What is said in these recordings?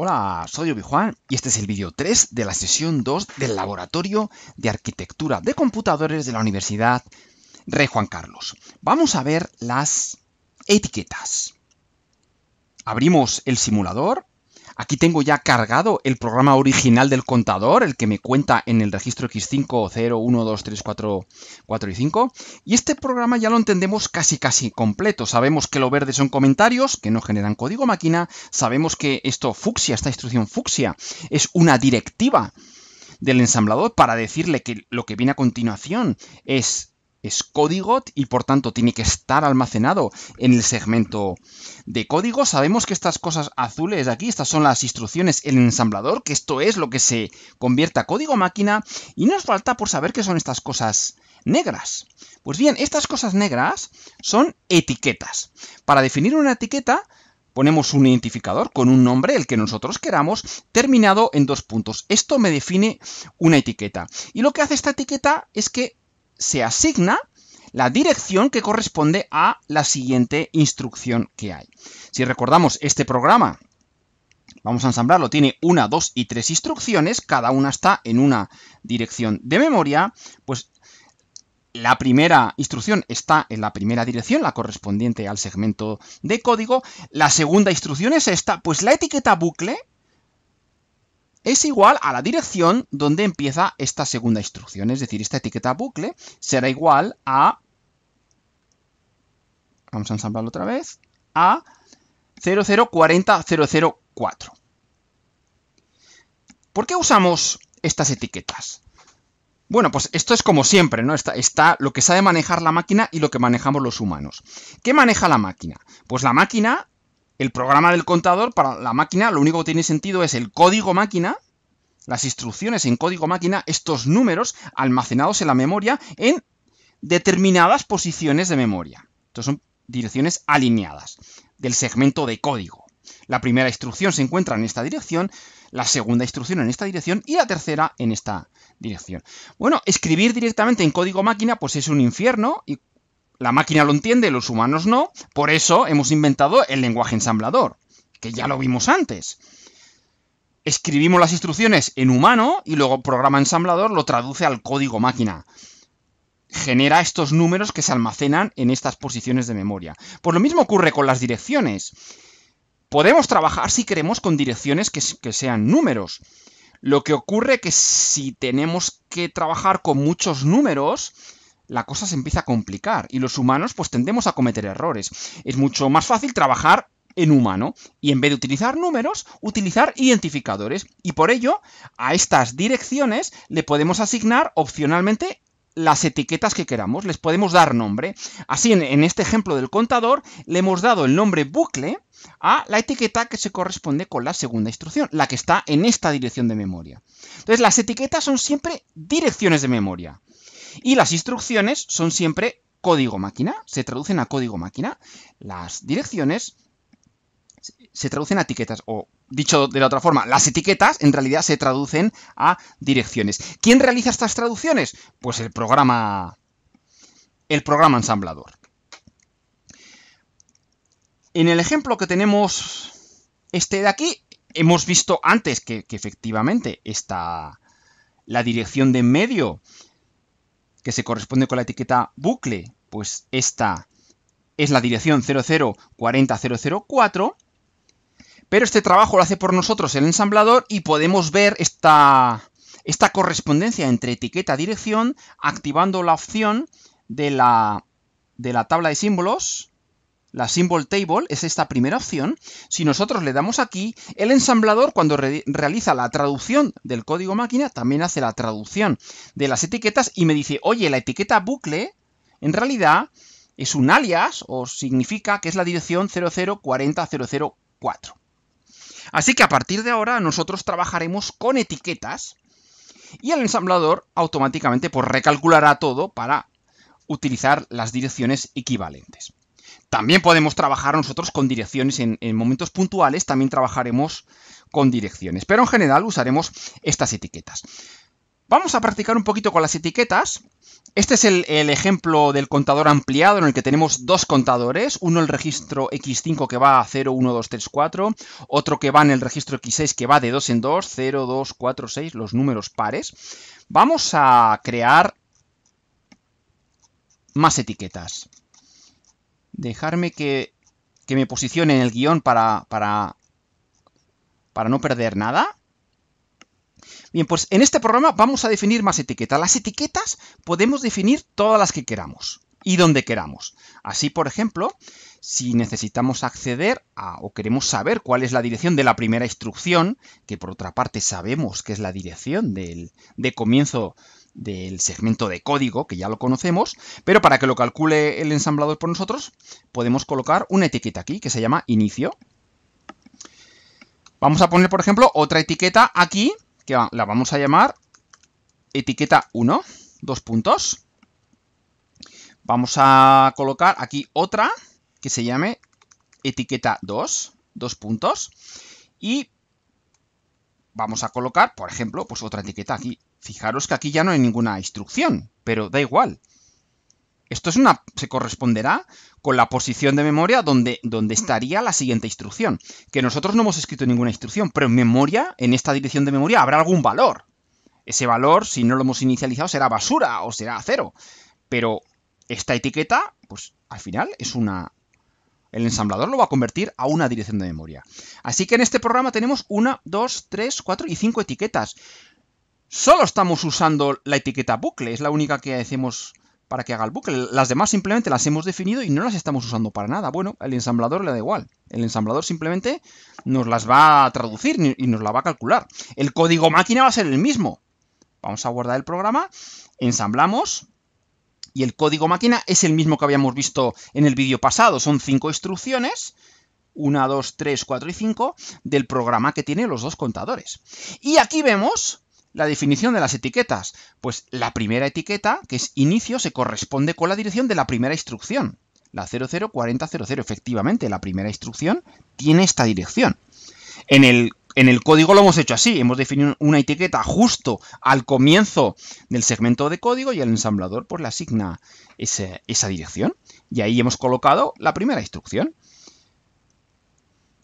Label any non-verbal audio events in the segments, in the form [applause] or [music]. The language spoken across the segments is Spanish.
Hola, soy Obi-Juan y este es el vídeo 3 de la sesión 2 del Laboratorio de Arquitectura de Computadores de la Universidad Rey Juan Carlos. Vamos a ver las etiquetas. Abrimos el simulador Aquí tengo ya cargado el programa original del contador, el que me cuenta en el registro X5, 0, 1, 2, 3, 4, 4 y 5. Y este programa ya lo entendemos casi casi completo. Sabemos que lo verde son comentarios que no generan código máquina. Sabemos que esto fucsia, esta instrucción fucsia, es una directiva del ensamblador para decirle que lo que viene a continuación es es código y por tanto tiene que estar almacenado en el segmento de código. Sabemos que estas cosas azules aquí, estas son las instrucciones, el ensamblador, que esto es lo que se convierte a código máquina y nos falta por saber qué son estas cosas negras. Pues bien, estas cosas negras son etiquetas. Para definir una etiqueta ponemos un identificador con un nombre, el que nosotros queramos, terminado en dos puntos. Esto me define una etiqueta. Y lo que hace esta etiqueta es que se asigna la dirección que corresponde a la siguiente instrucción que hay. Si recordamos, este programa, vamos a ensamblarlo, tiene una, dos y tres instrucciones, cada una está en una dirección de memoria, pues la primera instrucción está en la primera dirección, la correspondiente al segmento de código, la segunda instrucción es esta, pues la etiqueta bucle es igual a la dirección donde empieza esta segunda instrucción, es decir, esta etiqueta bucle será igual a, vamos a ensamblarlo otra vez, a 0040004. ¿Por qué usamos estas etiquetas? Bueno, pues esto es como siempre, ¿no? Está, está, lo que sabe manejar la máquina y lo que manejamos los humanos. ¿Qué maneja la máquina? Pues la máquina el programa del contador para la máquina, lo único que tiene sentido es el código máquina, las instrucciones en código máquina, estos números almacenados en la memoria en determinadas posiciones de memoria. Entonces son direcciones alineadas del segmento de código. La primera instrucción se encuentra en esta dirección, la segunda instrucción en esta dirección y la tercera en esta dirección. Bueno, escribir directamente en código máquina pues es un infierno y la máquina lo entiende, los humanos no, por eso hemos inventado el lenguaje ensamblador, que ya lo vimos antes. Escribimos las instrucciones en humano y luego el programa ensamblador lo traduce al código máquina. Genera estos números que se almacenan en estas posiciones de memoria. Pues lo mismo ocurre con las direcciones. Podemos trabajar si queremos con direcciones que, sean números. Lo que ocurre que si tenemos que trabajar con muchos números, la cosa se empieza a complicar y los humanos pues tendemos a cometer errores. Es mucho más fácil trabajar en humano y en vez de utilizar números, utilizar identificadores y por ello a estas direcciones le podemos asignar opcionalmente las etiquetas que queramos, les podemos dar nombre. Así, en, en, este ejemplo del contador, le hemos dado el nombre bucle a la etiqueta que se corresponde con la segunda instrucción, la que está en esta dirección de memoria. Entonces, las etiquetas son siempre direcciones de memoria. Y las instrucciones son siempre código máquina, se traducen a código máquina. Las direcciones se traducen a etiquetas, o dicho de la otra forma, las etiquetas en realidad se traducen a direcciones. ¿Quién realiza estas traducciones? Pues el programa, el programa ensamblador. En el ejemplo que tenemos este de aquí, hemos visto antes que, que efectivamente está la dirección de en medio que se corresponde con la etiqueta bucle, pues esta es la dirección 0040004, pero este trabajo lo hace por nosotros el ensamblador y podemos ver esta, esta correspondencia entre etiqueta dirección activando la opción de la, de la tabla de símbolos la symbol table es esta primera opción. Si nosotros le damos aquí, el ensamblador cuando realiza la traducción del código máquina, también hace la traducción de las etiquetas y me dice, oye, la etiqueta bucle, en realidad, es un alias o significa que es la dirección 0040004. Así que a partir de ahora nosotros trabajaremos con etiquetas y el ensamblador automáticamente pues, recalculará todo para utilizar las direcciones equivalentes. También podemos trabajar nosotros con direcciones en, momentos puntuales, también trabajaremos con direcciones, pero en general usaremos estas etiquetas. Vamos a practicar un poquito con las etiquetas. Este es el, ejemplo del contador ampliado en el que tenemos dos contadores, uno el registro X5 que va a 0, 1, 2, 3, 4, otro que va en el registro X6 que va de 2 en 2, 0, 2, 4, 6, los números pares. Vamos a crear más etiquetas. Dejarme que, que me posicione en el guión para, para, para no perder nada. Bien, pues en este programa vamos a definir más etiquetas. Las etiquetas podemos definir todas las que queramos y donde queramos. Así, por ejemplo, si necesitamos acceder a o queremos saber cuál es la dirección de la primera instrucción, que por otra parte sabemos que es la dirección del, de comienzo del segmento de código, que ya lo conocemos, pero para que lo calcule el ensamblador por nosotros, podemos colocar una etiqueta aquí que se llama inicio. Vamos a poner, por ejemplo, otra etiqueta aquí, que la vamos a llamar etiqueta 1, dos puntos. Vamos a colocar aquí otra que se llame etiqueta 2, dos puntos. Y vamos a colocar, por ejemplo, pues otra etiqueta aquí, Fijaros que aquí ya no hay ninguna instrucción, pero da igual. Esto se corresponderá con la posición de memoria donde, donde estaría la siguiente instrucción. Que nosotros no hemos escrito ninguna instrucción, pero en memoria, en esta dirección de memoria, habrá algún valor. Ese valor, si no lo hemos inicializado, será basura o será cero. Pero esta etiqueta, pues al final es una... El ensamblador lo va a convertir a una dirección de memoria. Así que en este programa tenemos una, dos, tres, cuatro y cinco etiquetas solo estamos usando la etiqueta bucle, es la única que hacemos para que haga el bucle. Las demás simplemente las hemos definido y no las estamos usando para nada. Bueno, el ensamblador le da igual. El ensamblador simplemente nos las va a traducir y nos la va a calcular. El código máquina va a ser el mismo. Vamos a guardar el programa, ensamblamos y el código máquina es el mismo que habíamos visto en el vídeo pasado. Son cinco instrucciones. 1, 2, 3, 4 y 5 del programa que tiene los dos contadores. Y aquí vemos la definición de las etiquetas. Pues la primera etiqueta, que es inicio, se corresponde con la dirección de la primera instrucción. La 004000, efectivamente, la primera instrucción tiene esta dirección. En el, en el código lo hemos hecho así, hemos definido una etiqueta justo al comienzo del segmento de código y el ensamblador pues, le asigna esa dirección. Y ahí hemos colocado la primera instrucción.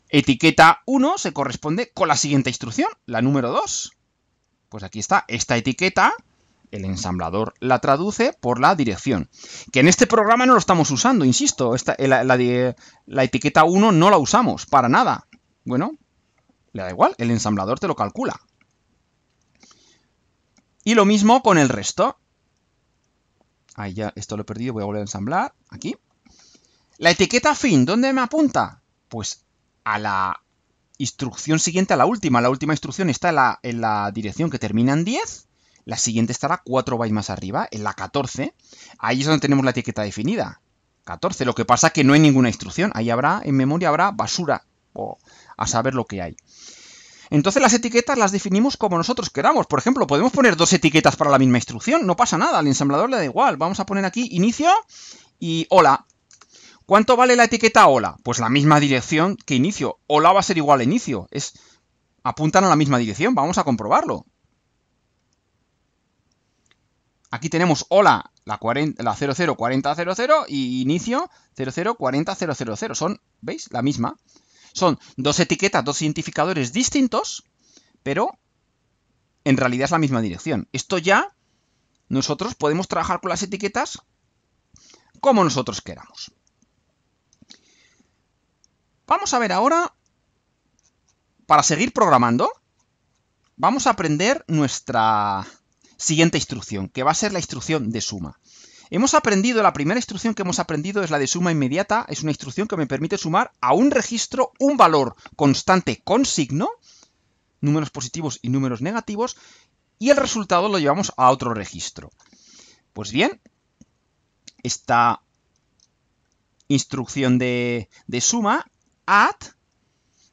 Etiqueta 1 se corresponde con la siguiente instrucción, la número 2. Pues aquí está, esta etiqueta, el ensamblador la traduce por la dirección. Que en este programa no lo estamos usando, insisto, eh, la, la etiqueta 1 no la usamos para nada. Bueno, le da igual, el ensamblador te lo calcula. Y lo mismo con el resto. Ahí ya, esto lo he perdido, voy a volver a ensamblar, aquí. La etiqueta fin, ¿dónde me apunta? Pues a la instrucción siguiente a la última. La última instrucción está en la, en la dirección que termina en 10. La siguiente estará 4 bytes más arriba, en la 14. Ahí es donde tenemos la etiqueta definida. 14. Lo que pasa es que no hay ninguna instrucción. Ahí habrá, en memoria habrá basura. O a saber lo que hay. Entonces las etiquetas las definimos como nosotros queramos. Por ejemplo, podemos poner dos etiquetas para la misma instrucción. No pasa nada, al ensamblador le da igual. Vamos a poner aquí inicio y hola. ¿Cuánto vale la etiqueta hola? Pues la misma dirección que inicio. Hola va a ser igual a inicio. Es, apuntan a la misma dirección. Vamos a comprobarlo. Aquí tenemos hola, la, 40, 004000 y inicio 004000. Son, ¿veis? La misma. Son dos etiquetas, dos identificadores distintos, pero en realidad es la misma dirección. Esto ya nosotros podemos trabajar con las etiquetas como nosotros queramos. Vamos a ver ahora, para seguir programando, vamos a aprender nuestra siguiente instrucción, que va a ser la instrucción de suma. Hemos aprendido, la primera instrucción que hemos aprendido es la de suma inmediata, es una instrucción que me permite sumar a un registro un valor constante con signo, números positivos y números negativos, y el resultado lo llevamos a otro registro. Pues bien, esta instrucción de, suma add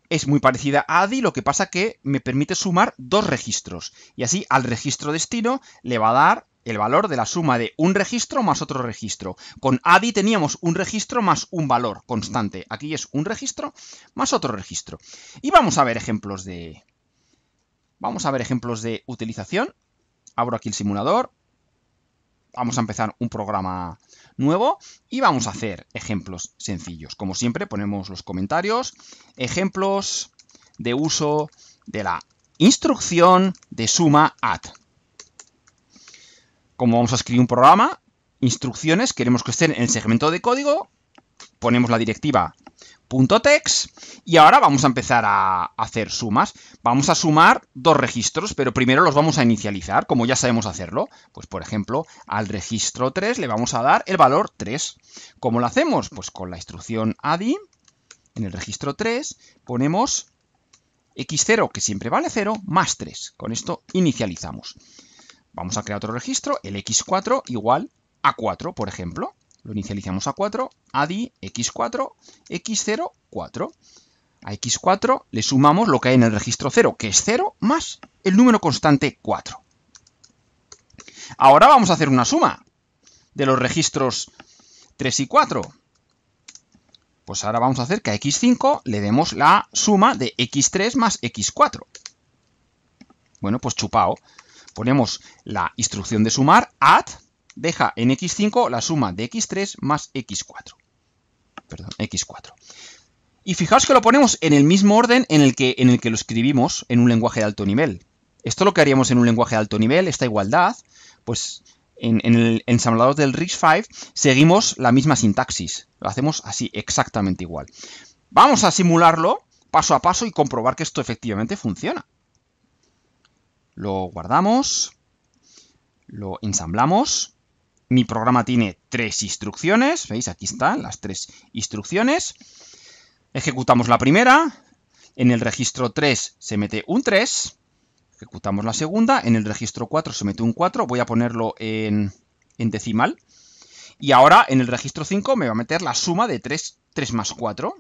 es muy parecida a ADI, lo que pasa que me permite sumar dos registros. Y así al registro destino le va a dar el valor de la suma de un registro más otro registro. Con ADI teníamos un registro más un valor constante. Aquí es un registro más otro registro. Y vamos a ver ejemplos de... Vamos a ver ejemplos de utilización. Abro aquí el simulador. Vamos a empezar un programa nuevo y vamos a hacer ejemplos sencillos. Como siempre, ponemos los comentarios, ejemplos de uso de la instrucción de suma add. Como vamos a escribir un programa, instrucciones, queremos que estén en el segmento de código, ponemos la directiva .tex y ahora vamos a empezar a hacer sumas. Vamos a sumar dos registros, pero primero los vamos a inicializar, como ya sabemos hacerlo. Pues por ejemplo, al registro 3 le vamos a dar el valor 3. ¿Cómo lo hacemos? Pues con la instrucción adi, en el registro 3 ponemos x0, que siempre vale 0, más 3. Con esto inicializamos. Vamos a crear otro registro, el x4 igual a 4, por ejemplo. Lo inicializamos a 4, adi x4, x0, 4. A x4 le sumamos lo que hay en el registro 0, que es 0, más el número constante 4. Ahora vamos a hacer una suma de los registros 3 y 4. Pues ahora vamos a hacer que a x5 le demos la suma de x3 más x4. Bueno, pues chupao. Ponemos la instrucción de sumar, add, deja en x5 la suma de x3 más x4. Perdón, x4. Y fijaos que lo ponemos en el mismo orden en el, que, en el que lo escribimos en un lenguaje de alto nivel. Esto lo que haríamos en un lenguaje de alto nivel, esta igualdad, pues en, en el ensamblador del RISC-V seguimos la misma sintaxis. Lo hacemos así, exactamente igual. Vamos a simularlo paso a paso y comprobar que esto efectivamente funciona. Lo guardamos, lo ensamblamos mi programa tiene tres instrucciones, ¿veis? Aquí están las tres instrucciones. Ejecutamos la primera, en el registro 3 se mete un 3, ejecutamos la segunda, en el registro 4 se mete un 4, voy a ponerlo en, decimal, y ahora en el registro 5 me va a meter la suma de 3, 3 más 4,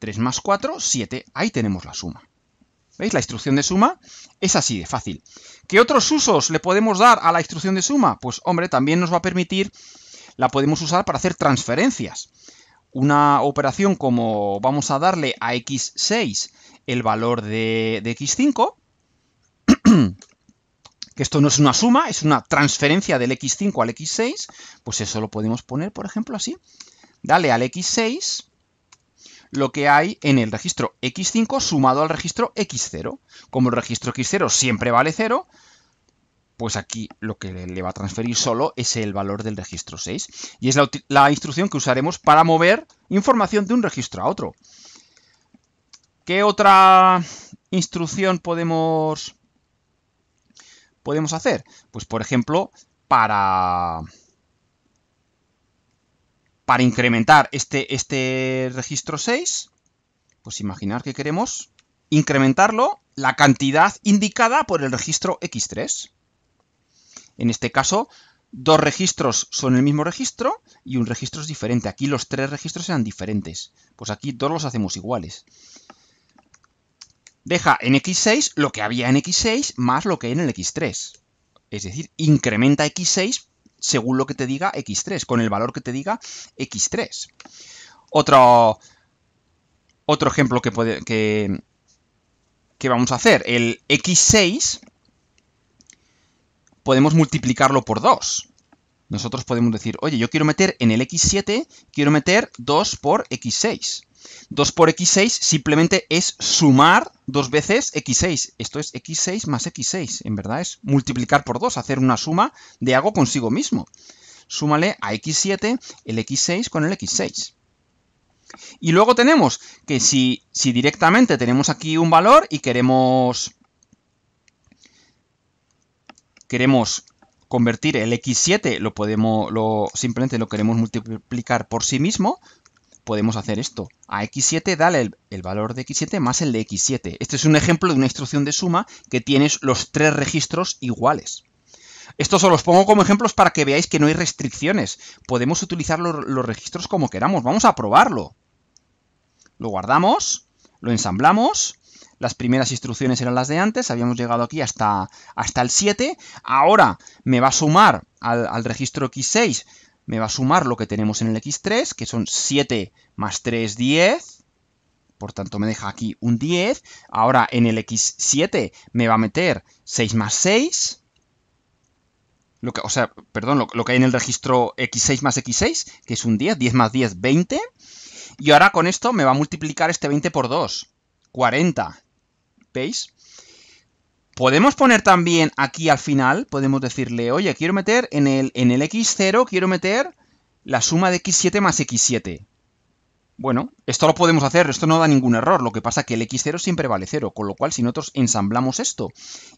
3 más 4, 7, ahí tenemos la suma. ¿Veis? La instrucción de suma es así de fácil. ¿Qué otros usos le podemos dar a la instrucción de suma? Pues hombre, también nos va a permitir, la podemos usar para hacer transferencias. Una operación como vamos a darle a x6 el valor de, de x5, [clears throat] que esto no es una suma, es una transferencia del x5 al x6, pues eso lo podemos poner, por ejemplo, así. Dale al x6 lo que hay en el registro X5 sumado al registro X0. Como el registro X0 siempre vale 0, pues aquí lo que le va a transferir solo es el valor del registro 6. Y es la, la instrucción que usaremos para mover información de un registro a otro. ¿Qué otra instrucción podemos, podemos hacer? Pues por ejemplo, para para incrementar este, este registro 6, pues imaginar que queremos incrementarlo la cantidad indicada por el registro X3. En este caso, dos registros son el mismo registro y un registro es diferente. Aquí los tres registros eran diferentes. Pues aquí dos los hacemos iguales. Deja en X6 lo que había en X6 más lo que hay en el X3. Es decir, incrementa X6 según lo que te diga X3, con el valor que te diga X3. Otro, otro ejemplo que, que, que vamos a hacer, el X6 podemos multiplicarlo por 2. Nosotros podemos decir, oye, yo quiero meter en el X7, quiero meter 2 por X6. 2 por x6 simplemente es sumar dos veces x6. Esto es x6 más x6. En verdad es multiplicar por 2, hacer una suma de algo consigo mismo. Súmale a x7 el x6 con el x6. Y luego tenemos que si, si directamente tenemos aquí un valor y queremos, queremos convertir el x7, lo podemos, lo, simplemente lo queremos multiplicar por sí mismo, podemos hacer esto. A x7 dale el, valor de x7 más el de x7. Este es un ejemplo de una instrucción de suma que tienes los tres registros iguales. Esto os los pongo como ejemplos para que veáis que no hay restricciones. Podemos utilizar los, registros como queramos. Vamos a probarlo. Lo guardamos, lo ensamblamos, las primeras instrucciones eran las de antes, habíamos llegado aquí hasta, hasta el 7, ahora me va a sumar al, al registro x6 me va a sumar lo que tenemos en el x3, que son 7 más 3, 10. Por tanto, me deja aquí un 10. Ahora en el x7 me va a meter 6 más 6. Lo que, o sea, perdón, lo, lo, que hay en el registro x6 más x6, que es un 10. 10 más 10, 20. Y ahora con esto me va a multiplicar este 20 por 2. 40. ¿Veis? Podemos poner también aquí al final, podemos decirle, oye, quiero meter en el, en el x0, quiero meter la suma de x7 más x7. Bueno, esto lo podemos hacer, esto no da ningún error, lo que pasa es que el x0 siempre vale 0, con lo cual si nosotros ensamblamos esto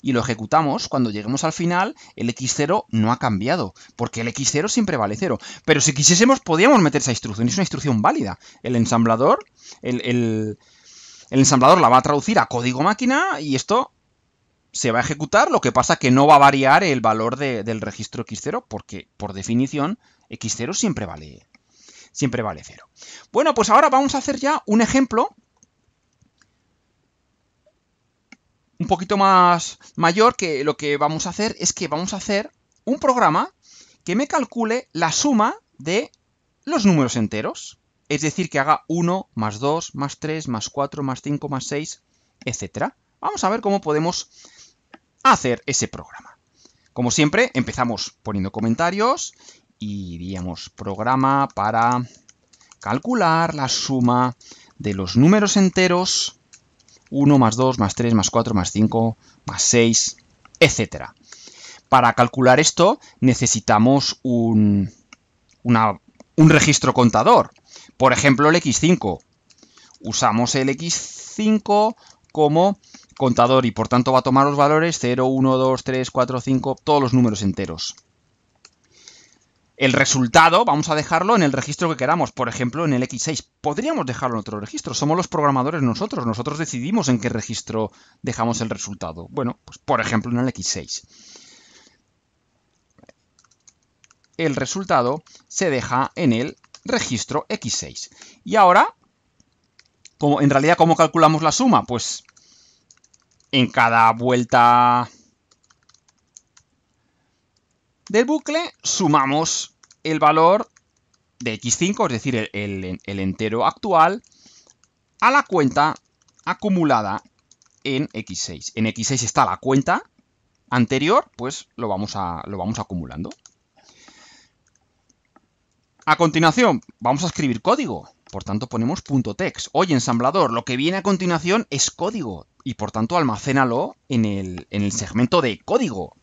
y lo ejecutamos, cuando lleguemos al final, el x0 no ha cambiado, porque el x0 siempre vale 0. Pero si quisiésemos, podríamos meter esa instrucción, es una instrucción válida. El ensamblador, el, el ensamblador la va a traducir a código máquina y esto se va a ejecutar, lo que pasa que no va a variar el valor de, del registro x0, porque por definición x0 siempre vale, siempre vale 0. Bueno, pues ahora vamos a hacer ya un ejemplo un poquito más mayor, que lo que vamos a hacer es que vamos a hacer un programa que me calcule la suma de los números enteros. Es decir, que haga 1, más 2, más 3, más 4, más 5, más 6, etc. Vamos a ver cómo podemos hacer ese programa. Como siempre, empezamos poniendo comentarios y diríamos programa para calcular la suma de los números enteros 1 más 2 más 3 más 4 más 5 más 6, etc. Para calcular esto necesitamos un, un registro contador. Por ejemplo, el x5. Usamos el x5 como contador y por tanto va a tomar los valores 0, 1, 2, 3, 4, 5, todos los números enteros. El resultado vamos a dejarlo en el registro que queramos, por ejemplo en el X6. Podríamos dejarlo en otro registro, somos los programadores nosotros, nosotros decidimos en qué registro dejamos el resultado. Bueno, pues por ejemplo en el X6. El resultado se deja en el registro X6. Y ahora, en realidad, ¿cómo calculamos la suma? Pues en cada vuelta del bucle sumamos el valor de x5, es decir, el, entero actual, a la cuenta acumulada en x6. En x6 está la cuenta anterior, pues lo vamos, a, lo vamos acumulando. A continuación, vamos a escribir código. Por tanto, ponemos punto text. Oye, ensamblador, lo que viene a continuación es código y por tanto almacénalo en el, en el segmento de código.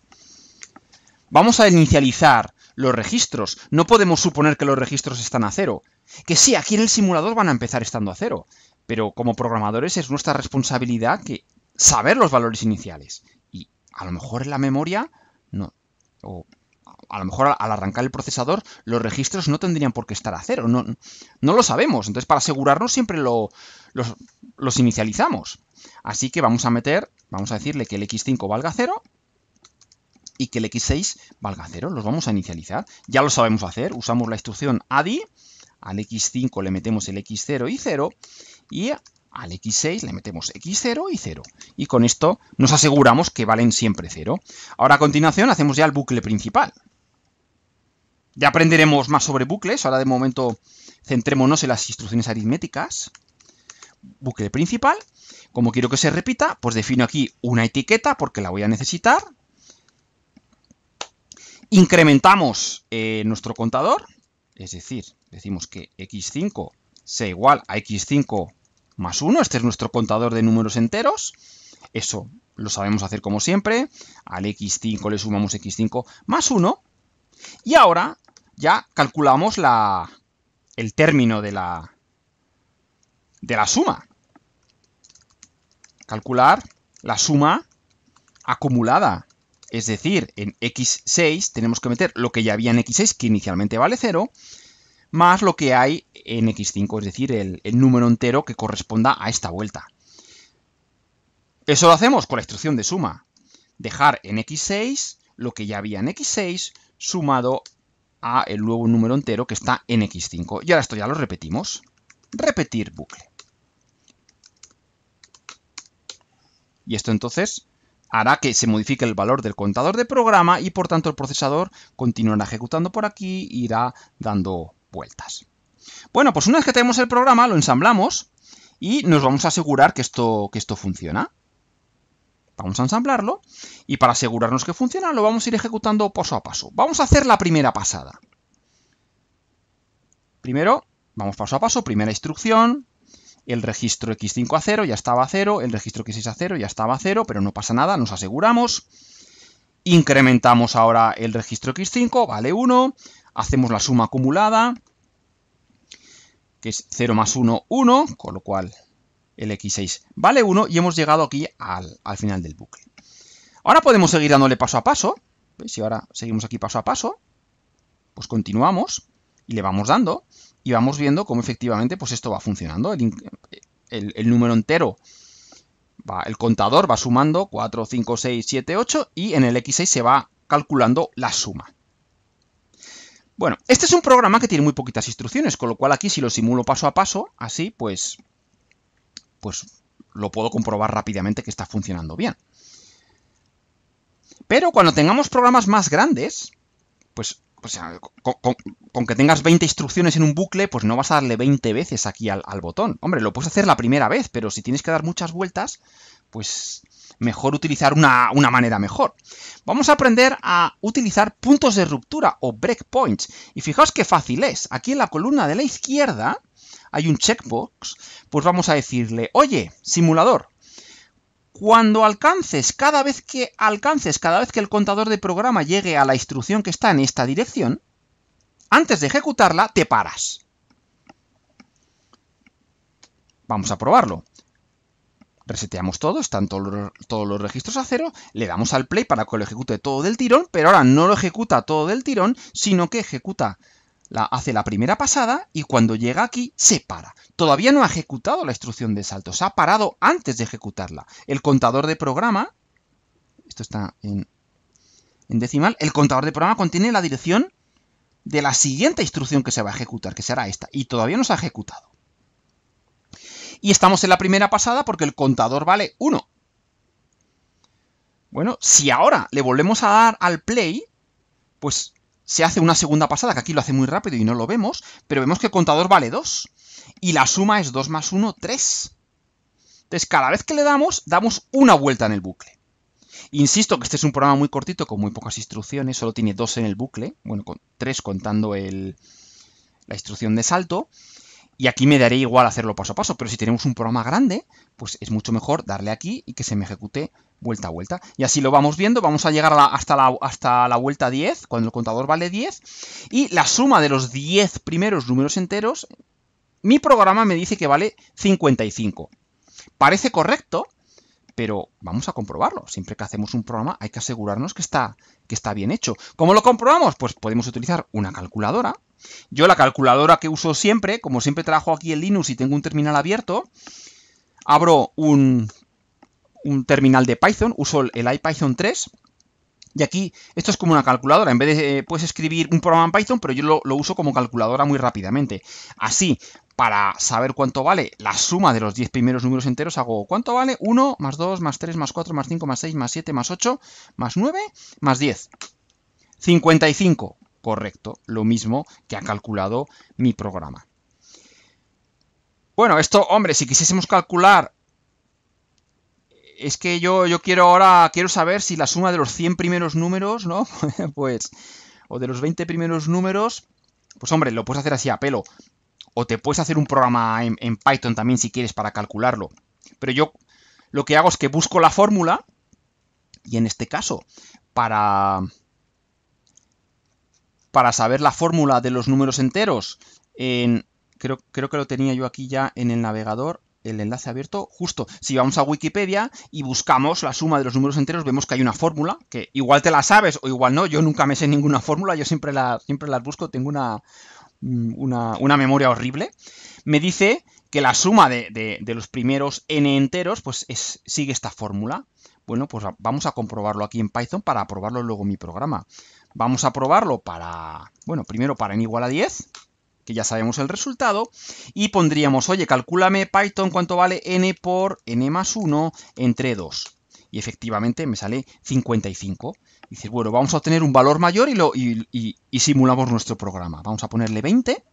Vamos a inicializar los registros. No podemos suponer que los registros están a cero. Que sí, aquí en el simulador van a empezar estando a cero. Pero como programadores es nuestra responsabilidad que saber los valores iniciales. Y a lo mejor en la memoria no, a lo mejor al arrancar el procesador los registros no tendrían por qué estar a cero, no, lo sabemos, entonces para asegurarnos siempre los, inicializamos. Así que vamos a meter, vamos a decirle que el x5 valga cero y que el x6 valga cero, los vamos a inicializar. Ya lo sabemos hacer, usamos la instrucción adi, al x5 le metemos el x0 y 0 y al x6 le metemos x0 y 0. Y con esto nos aseguramos que valen siempre 0. Ahora a continuación hacemos ya el bucle principal. Ya aprenderemos más sobre bucles. Ahora de momento centrémonos en las instrucciones aritméticas. Bucle principal. Como quiero que se repita, pues defino aquí una etiqueta porque la voy a necesitar. Incrementamos eh, nuestro contador, es decir, decimos que x5 sea igual a x5 más 1. Este es nuestro contador de números enteros. Eso lo sabemos hacer como siempre. Al x5 le sumamos x5 más 1. Y ahora ya calculamos la, el término de la, de la suma. Calcular la suma acumulada. Es decir, en x6 tenemos que meter lo que ya había en x6, que inicialmente vale 0, más lo que hay en x5, es decir, el, número entero que corresponda a esta vuelta. Eso lo hacemos con la instrucción de suma. Dejar en x6 lo que ya había en x6 sumado a el nuevo número entero que está en x5. Y ahora esto ya lo repetimos. Repetir bucle. Y esto entonces hará que se modifique el valor del contador de programa y por tanto el procesador continuará ejecutando por aquí y e irá dando vueltas. Bueno, pues una vez que tenemos el programa lo ensamblamos y nos vamos a asegurar que esto, que esto funciona. Vamos a ensamblarlo y para asegurarnos que funciona lo vamos a ir ejecutando paso a paso. Vamos a hacer la primera pasada. Primero, vamos paso a paso, primera instrucción, el registro x5 a 0 ya estaba a 0, el registro x6 a 0 ya estaba a 0, pero no pasa nada, nos aseguramos. Incrementamos ahora el registro x5, vale 1, hacemos la suma acumulada, que es 0 más 1, 1, con lo cual el X6 vale 1 y hemos llegado aquí al, final del bucle. Ahora podemos seguir dándole paso a paso. Si ahora seguimos aquí paso a paso, pues continuamos y le vamos dando y vamos viendo cómo efectivamente pues esto va funcionando. El, número entero, el contador va sumando 4, 5, 6, 7, 8 y en el X6 se va calculando la suma. Bueno, este es un programa que tiene muy poquitas instrucciones, con lo cual aquí si lo simulo paso a paso, así pues pues lo puedo comprobar rápidamente que está funcionando bien. Pero cuando tengamos programas más grandes, pues, con, que tengas 20 instrucciones en un bucle, pues no vas a darle 20 veces aquí al, botón. Hombre, lo puedes hacer la primera vez, pero si tienes que dar muchas vueltas, pues mejor utilizar una, una manera mejor. Vamos a aprender a utilizar puntos de ruptura o breakpoints. Y fijaos qué fácil es. Aquí en la columna de la izquierda hay un checkbox, pues vamos a decirle, oye, simulador, cuando alcances, cada vez que alcances, cada vez que el contador de programa llegue a la instrucción que está en esta dirección, antes de ejecutarla, te paras. Vamos a probarlo. Reseteamos todo, están todos los, todos los registros a cero, le damos al play para que lo ejecute todo del tirón, pero ahora no lo ejecuta todo del tirón, sino que ejecuta hace la primera pasada y cuando llega aquí se para. Todavía no ha ejecutado la instrucción de salto, se ha parado antes de ejecutarla. El contador de programa, esto está en, en decimal, el contador de programa contiene la dirección de la siguiente instrucción que se va a ejecutar, que será esta, y todavía no se ha ejecutado. Y estamos en la primera pasada porque el contador vale 1. Bueno, si ahora le volvemos a dar al play, pues se hace una segunda pasada, que aquí lo hace muy rápido y no lo vemos, pero vemos que el contador vale 2. Y la suma es 2 más 1, 3. Entonces, cada vez que le damos, damos una vuelta en el bucle. Insisto que este es un programa muy cortito, con muy pocas instrucciones, solo tiene 2 en el bucle, bueno, con tres contando el, la instrucción de salto, y aquí me daré igual hacerlo paso a paso, pero si tenemos un programa grande, pues es mucho mejor darle aquí y que se me ejecute vuelta a vuelta. Y así lo vamos viendo, vamos a llegar hasta, la, hasta la vuelta 10, cuando el contador vale 10, y la suma de los 10 primeros números enteros, mi programa me dice que vale 55. Parece correcto, pero vamos a comprobarlo. Siempre que hacemos un programa hay que asegurarnos que está, que está bien hecho. ¿Cómo lo comprobamos? Pues podemos utilizar una calculadora. Yo la calculadora que uso siempre, como siempre trabajo aquí en Linux y tengo un terminal abierto, abro un, un terminal de Python, uso el IPython 3, y aquí, esto es como una calculadora. En vez de, eh, puedes escribir un programa en Python, pero yo lo, lo, uso como calculadora muy rápidamente. Así, para saber cuánto vale la suma de los 10 primeros números enteros, hago cuánto vale 1 más 2 más 3 más 4 más 5 más 6 más 7 más 8 más 9 más 10. 55, correcto, lo mismo que ha calculado mi programa. Bueno, esto, hombre, si quisiésemos calcular... Es que yo, yo quiero ahora, quiero saber si la suma de los 100 primeros números, ¿no? [laughs] pues, o de los 20 primeros números, pues hombre, lo puedes hacer así a pelo, o te puedes hacer un programa en, Python también si quieres para calcularlo. Pero yo lo que hago es que busco la fórmula y en este caso para para saber la fórmula de los números enteros creo, creo, que lo tenía yo aquí ya en el navegador el enlace abierto, justo, si vamos a Wikipedia y buscamos la suma de los números enteros, vemos que hay una fórmula, que igual te la sabes o igual no, yo nunca me sé ninguna fórmula, yo siempre, la, siempre las busco, tengo una, Mm, una, memoria horrible, me dice que la suma de, los primeros n enteros pues es, sigue esta fórmula. Bueno, pues vamos a comprobarlo aquí en Python para probarlo luego en mi programa. Vamos a probarlo para, bueno, primero para n igual a 10, que ya sabemos el resultado, y pondríamos, oye, calculame Python cuánto vale n por n más 1 entre 2. Y efectivamente me sale 55 bueno, vamos a obtener un valor mayor y, lo, simulamos nuestro programa. Vamos a ponerle 20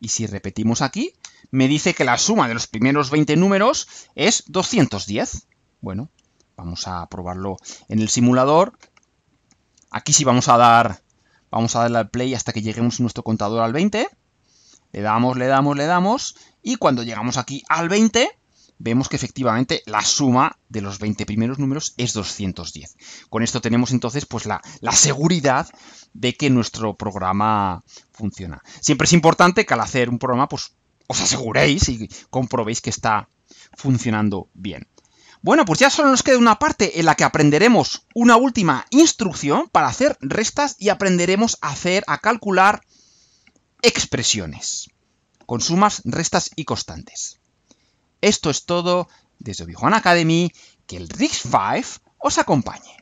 y si repetimos aquí, me dice que la suma de los primeros 20 números es 210. Bueno, vamos a probarlo en el simulador. Aquí sí vamos a dar, vamos a darle al play hasta que lleguemos nuestro contador al 20. Le damos, le damos, le damos. Y cuando llegamos aquí al 20, vemos que efectivamente la suma de los 20 primeros números es 210. Con esto tenemos entonces pues la, la seguridad de que nuestro programa funciona. Siempre es importante que al hacer un programa pues os aseguréis y comprobéis que está funcionando bien. Bueno, pues ya solo nos queda una parte en la que aprenderemos una última instrucción para hacer restas y aprenderemos a hacer, a calcular expresiones con sumas, restas y constantes. Esto es todo desde obi Academy. Que el Rix 5 os acompañe.